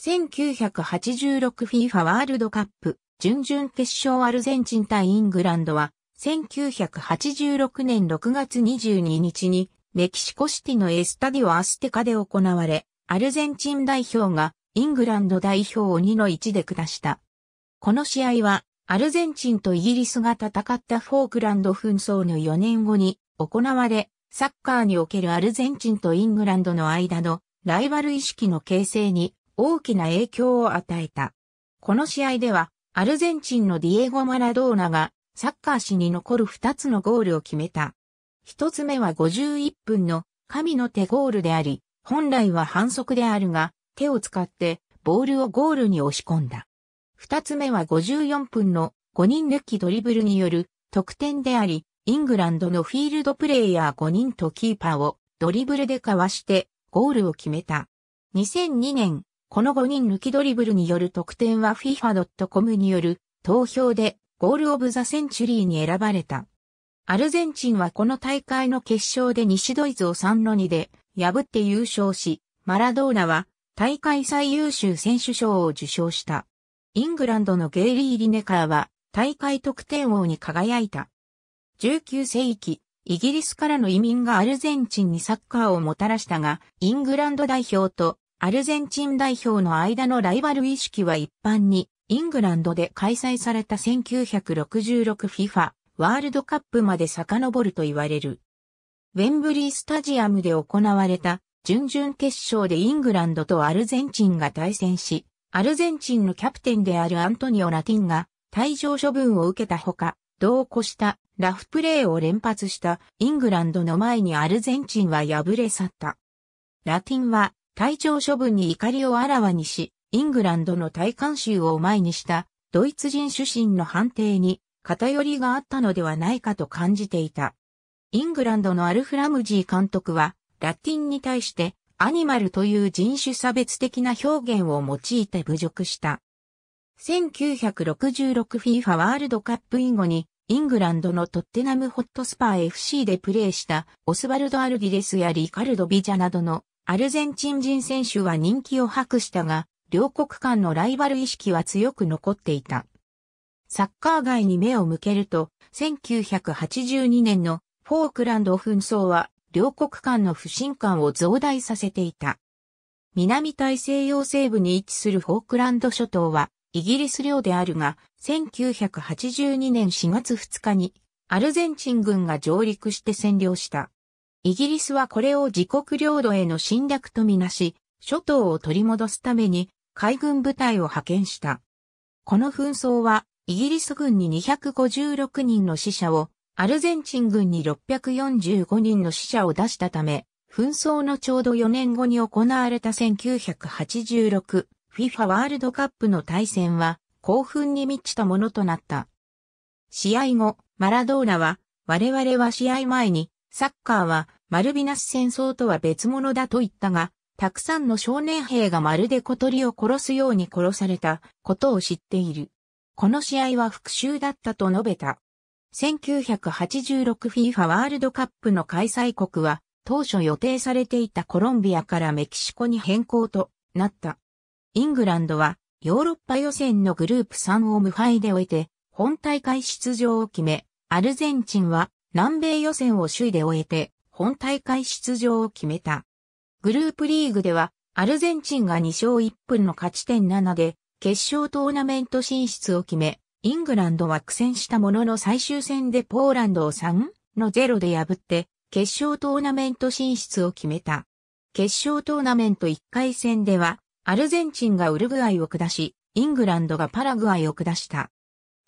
1986FIFA ワールドカップ準々決勝アルゼンチン対イングランドは1986年6月22日にメキシコシティのエスタディオアステカで行われ、アルゼンチン代表がイングランド代表を2の1で下した。この試合はアルゼンチンとイギリスが戦ったフォークランド紛争の4年後に行われ、サッカーにおけるアルゼンチンとイングランドの間のライバル意識の形成に大きな影響を与えた。この試合では、アルゼンチンのディエゴ・マラドーナが、サッカー史に残る2つのゴールを決めた。1つ目は51分の神の手ゴールであり、本来は反則であるが、手を使ってボールをゴールに押し込んだ。2つ目は54分の5人抜きドリブルによる得点であり、イングランドのフィールドプレイヤー5人とキーパーをドリブルでかわしてゴールを決めた。2002年この5人抜きドリブルによる得点は FIFA.com による投票でゴールオブザセンチュリーに選ばれた。アルゼンチンはこの大会の決勝で西ドイツを3の2で破って優勝し、マラドーナは大会最優秀選手賞を受賞した。イングランドのゲイリー・リネカーは大会得点王に輝いた。19世紀、イギリスからの移民がアルゼンチンにサッカーをもたらしたが、イングランド代表とアルゼンチン代表の間のライバル意識は一般に、イングランドで開催された 1966FIFA ワールドカップまで遡ると言われる。ウェンブリースタジアムで行われた準々決勝でイングランドとアルゼンチンが対戦し、アルゼンチンのキャプテンであるアントニオ・ラティンが退場処分を受けたほか、同行したラフプレーを連発したイングランドの前にアルゼンチンは敗れ去った。ラティンは隊長処分に怒りをあらわにし、イングランドの体感集を前にしたドイツ人主審の判定に偏りがあったのではないかと感じていた。イングランドのアルフラムジー監督は、ラティンに対してアニマルという人種差別的な表現を用いて侮辱した。1966FIFA ワールドカップ以後に、イングランドのトッテナムホットスパー FC でプレーしたオスバルド・アルディレスやリカルド・ビジャなどのアルゼンチン人選手は人気を博したが、両国間のライバル意識は強く残っていた。サッカー外に目を向けると、1982年のフォークランド紛争は両国間の不信感を増大させていた。南大西洋西部に位置するフォークランド諸島はイギリス領であるが、1982年4月2日にアルゼンチン軍が上陸して占領した。イギリスはこれを自国領土への侵略とみなし、諸島を取り戻すために海軍部隊を派遣した。この紛争はイギリス軍に256人の死者を、アルゼンチン軍に645人の死者を出したため、紛争のちょうど4年後に行われた1986 FIFA ワールドカップの対戦は興奮に満ちたものとなった。試合後、マラドーナは、我々は試合前にサッカーはマルビナス戦争とは別物だと言ったが、たくさんの少年兵がまるで小鳥を殺すように殺されたことを知っている。この試合は復讐だったと述べた。1986FIFA ワールドカップの開催国は当初予定されていたコロンビアからメキシコに変更となった。イングランドはヨーロッパ予選のグループ3を無敗で終えて本大会出場を決め、アルゼンチンは南米予選を首位で終えて、本大会出場を決めた。グループリーグでは、アルゼンチンが2勝1分の勝ち点7で、決勝トーナメント進出を決め、イングランドは苦戦したものの最終戦でポーランドを3の0で破って、決勝トーナメント進出を決めた。決勝トーナメント1回戦では、アルゼンチンがウルグアイを下し、イングランドがパラグアイを下した。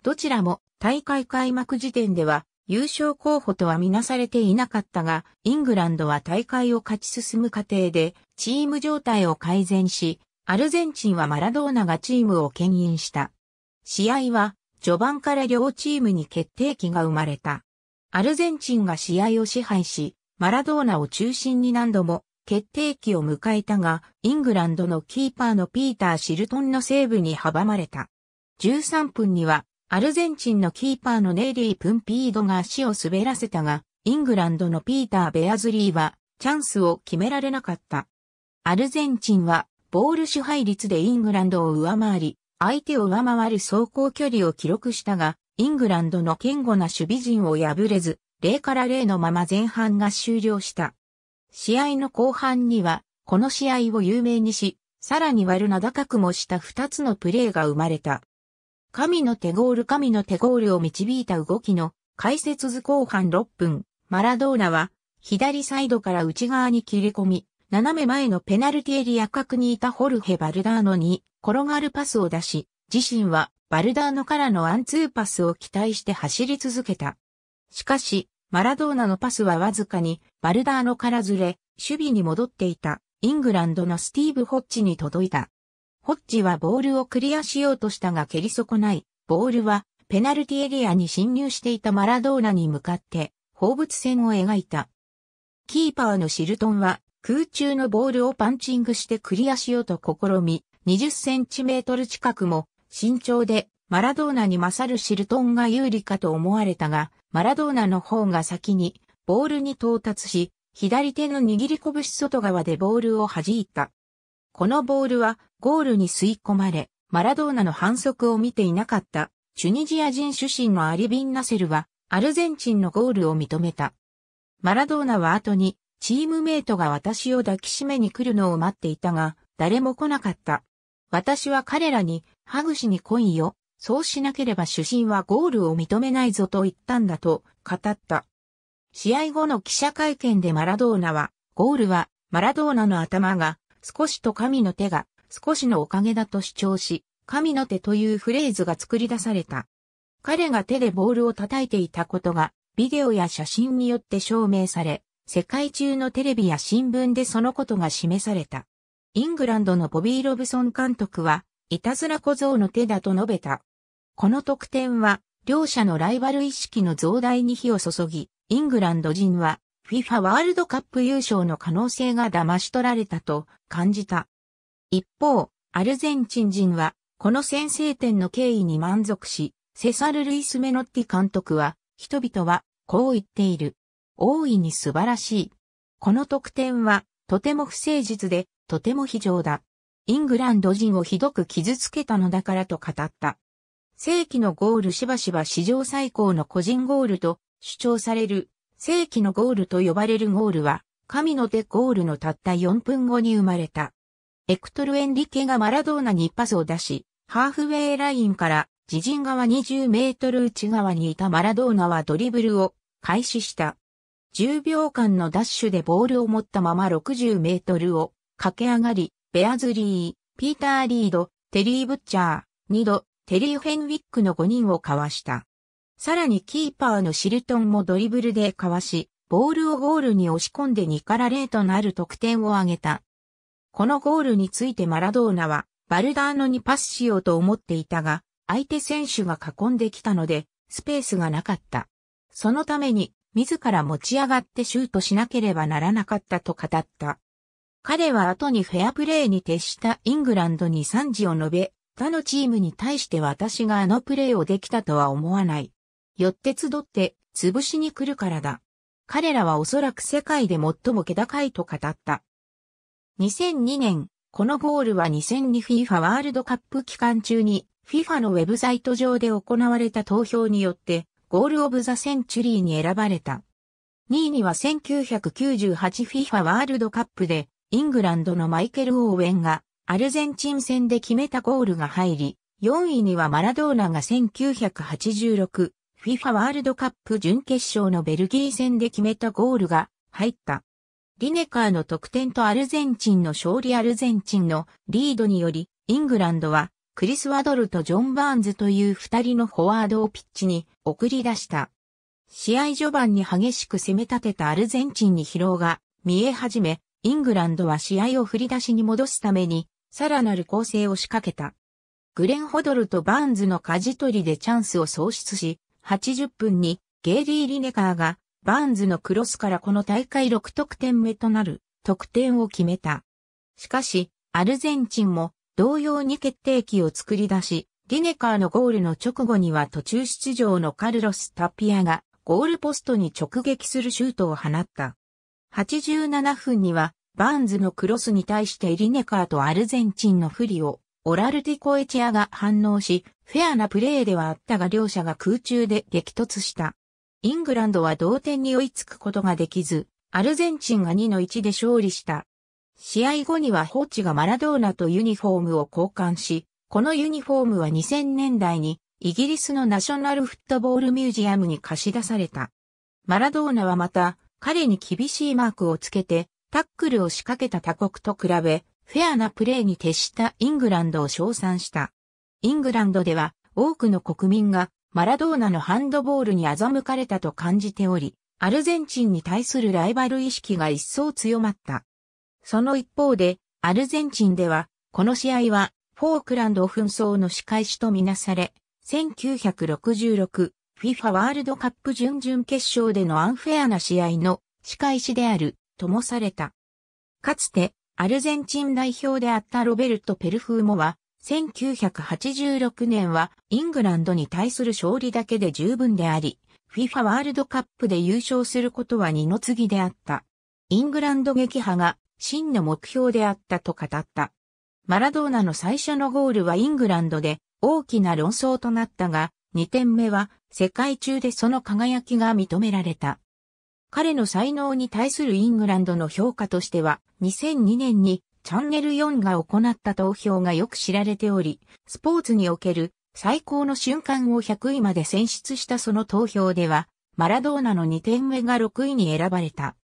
どちらも大会開幕時点では優勝候補とはみなされていなかったが、イングランドは大会を勝ち進む過程で、チーム状態を改善し、アルゼンチンはマラドーナがチームを牽引した。試合は、序盤から両チームに決定機が生まれた。アルゼンチンが試合を支配し、マラドーナを中心に何度も決定機を迎えたが、イングランドのキーパーのピーター・シルトンのセーブに阻まれた。13分にはアルゼンチンのキーパーのネイリー・プンピードが足を滑らせたが、イングランドのピーター・ベアズリーはチャンスを決められなかった。アルゼンチンはボール支配率でイングランドを上回り、相手を上回る走行距離を記録したが、イングランドの堅固な守備陣を破れず、0から0のまま前半が終了した。試合の後半には、この試合を有名にし、さらに悪な高くもした2つのプレーが生まれた。神の手ゴール神の手ゴールを導いた動きの解説図後半6分、マラドーナは左サイドから内側に切り込み、斜め前のペナルティエリア角にいたホルヘ・バルダーノに転がるパスを出し、自身はバルダーノからのアンツーパスを期待して走り続けた。しかし、マラドーナのパスはわずかにバルダーノからずれ、守備に戻っていたイングランドのスティーブ・ホッチに届いた。ホッジはボールをクリアしようとしたが蹴り損ない、ボールはペナルティエリアに侵入していたマラドーナに向かって放物線を描いた。キーパーのシルトンは空中のボールをパンチングしてクリアしようと試み、20センチメートル近くも慎重でマラドーナに勝るシルトンが有利かと思われたが、マラドーナの方が先にボールに到達し、左手の握り拳外側でボールを弾いた。このボールはゴールに吸い込まれ、マラドーナの反則を見ていなかったチュニジア人出身のアリ・ビン・ナセルはアルゼンチンのゴールを認めた。マラドーナは後にチームメイトが私を抱きしめに来るのを待っていたが、誰も来なかった。私は彼らに、ハグしに来いよ。そうしなければ主審はゴールを認めないぞと言ったんだと語った。試合後の記者会見でマラドーナは、ゴールはマラドーナの頭が少しと神の手が、少しのおかげだと主張し、神の手というフレーズが作り出された。彼が手でボールを叩いていたことが、ビデオや写真によって証明され、世界中のテレビや新聞でそのことが示された。イングランドのボビー・ロブソン監督は、いたずら小僧の手だと述べた。この特典は、両者のライバル意識の増大に火を注ぎ、イングランド人は FIFA ワールドカップ優勝の可能性が騙し取られたと感じた。一方、アルゼンチン人は、この先制点の経緯に満足し、セサル・ルイス・メノッティ監督は、人々は、こう言っている。大いに素晴らしい。この得点は、とても不誠実で、とても非常だ。イングランド人をひどく傷つけたのだからと語った。世紀のゴールしばしば史上最高の個人ゴールと主張される世紀のゴールと呼ばれるゴールは、神の手ゴールのたった4分後に生まれた。エクトル・エンリケがマラドーナにパスを出し、ハーフウェイラインから自陣側20メートル内側にいたマラドーナはドリブルを開始した。10秒間のダッシュでボールを持ったまま60メートルを駆け上がり、ベアズリー、ピーター・リード、テリー・ブッチャー、2度、テリー・フェンウィックの5人をかわした。さらにキーパーのシルトンもドリブルでかわし、ボールをゴールに押し込んで2から0となる得点を挙げた。このゴールについてマラドーナは、バルダーノにパスしようと思っていたが、相手選手が囲んできたので、スペースがなかった。そのために、自ら持ち上がってシュートしなければならなかったと語った。彼は後にフェアプレーに徹したイングランドに賛辞を述べ、他のチームに対して私があのプレーをできたとは思わない。よって集って、潰しに来るからだ。彼らはおそらく世界で最も気高いと語った。2002年、このゴールは 2002FIFA ワールドカップ期間中に FIFA のウェブサイト上で行われた投票によってゴールオブザセンチュリーに選ばれた。2位には 1998FIFA ワールドカップでイングランドのマイケル・オーウェンがアルゼンチン戦で決めたゴールが入り、4位にはマラドーナが1986 FIFA ワールドカップ準決勝のベルギー戦で決めたゴールが入った。リネカーの得点とアルゼンチンの勝利アルゼンチンのリードにより、イングランドはクリス・ワドルとジョン・バーンズという二人のフォワードをピッチに送り出した。試合序盤に激しく攻め立てたアルゼンチンに疲労が見え始め、イングランドは試合を振り出しに戻すために、さらなる攻勢を仕掛けた。グレン・ホドルとバーンズの舵取りでチャンスを創出し、80分にゲイリー・リネカーがバーンズのクロスからこの大会6得点目となる得点を決めた。しかし、アルゼンチンも同様に決定機を作り出し、リネカーのゴールの直後には途中出場のカルロス・タピアがゴールポストに直撃するシュートを放った。87分にはバーンズのクロスに対してリネカーとアルゼンチンの不利をオラルティコエチアが反応し、フェアなプレーではあったが両者が空中で激突した。イングランドは同点に追いつくことができず、アルゼンチンが2の1で勝利した。試合後にはホーチがマラドーナとユニフォームを交換し、このユニフォームは2000年代にイギリスのナショナルフットボールミュージアムに貸し出された。マラドーナはまた彼に厳しいマークをつけてタックルを仕掛けた他国と比べフェアなプレーに徹したイングランドを称賛した。イングランドでは多くの国民がマラドーナのハンドボールに欺かれたと感じており、アルゼンチンに対するライバル意識が一層強まった。その一方で、アルゼンチンでは、この試合は、フォークランド紛争の仕返しとみなされ、1966、FIFA ワールドカップ準々決勝でのアンフェアな試合の仕返しである、ともされた。かつて、アルゼンチン代表であったロベルト・ペルフーモは、1986年はイングランドに対する勝利だけで十分であり、FIFA ワールドカップで優勝することは二の次であった。イングランド撃破が真の目標であったと語った。マラドーナの最初のゴールはイングランドで大きな論争となったが、2点目は世界中でその輝きが認められた。彼の才能に対するイングランドの評価としては、2002年にチャンネル4が行った投票がよく知られており、スポーツにおける最高の瞬間を100位まで選出したその投票では、マラドーナの2点目が6位に選ばれた。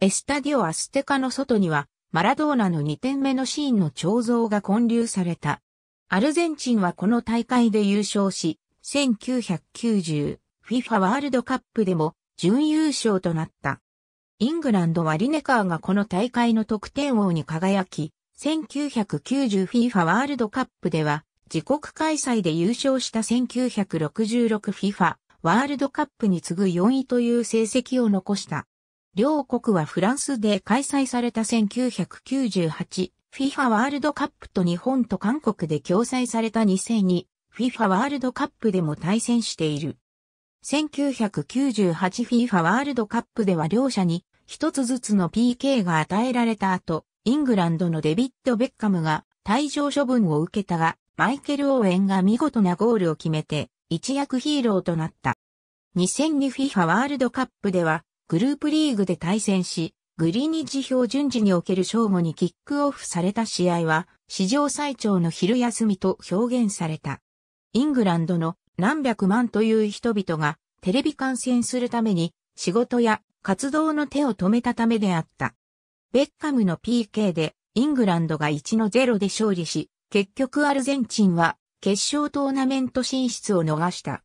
エスタディオ・アステカの外には、マラドーナの2点目のシーンの彫像が建立された。アルゼンチンはこの大会で優勝し、1990FIFA ワールドカップでも準優勝となった。イングランドはリネカーがこの大会の得点王に輝き、1990FIFA ワールドカップでは、自国開催で優勝した 1966FIFA ワールドカップに次ぐ4位という成績を残した。両国はフランスで開催された 1998FIFA ワールドカップと日本と韓国で共催された 2002FIFA ワールドカップでも対戦している。1998FIFA ワールドカップでは両者に一つずつの PK が与えられた後、イングランドのデビッド・ベッカムが退場処分を受けたが、マイケル・オーエンが見事なゴールを決めて、一躍ヒーローとなった。2002FIFA ワールドカップでは、グループリーグで対戦し、グリニジ表順次における正午にキックオフされた試合は、史上最長の昼休みと表現された。イングランドの何百万という人々がテレビ観戦するために仕事や活動の手を止めたためであった。ベッカムの PK でイングランドが1の0で勝利し、結局アルゼンチンは決勝トーナメント進出を逃した。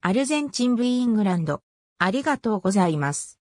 アルゼンチン V イングランド。ありがとうございます。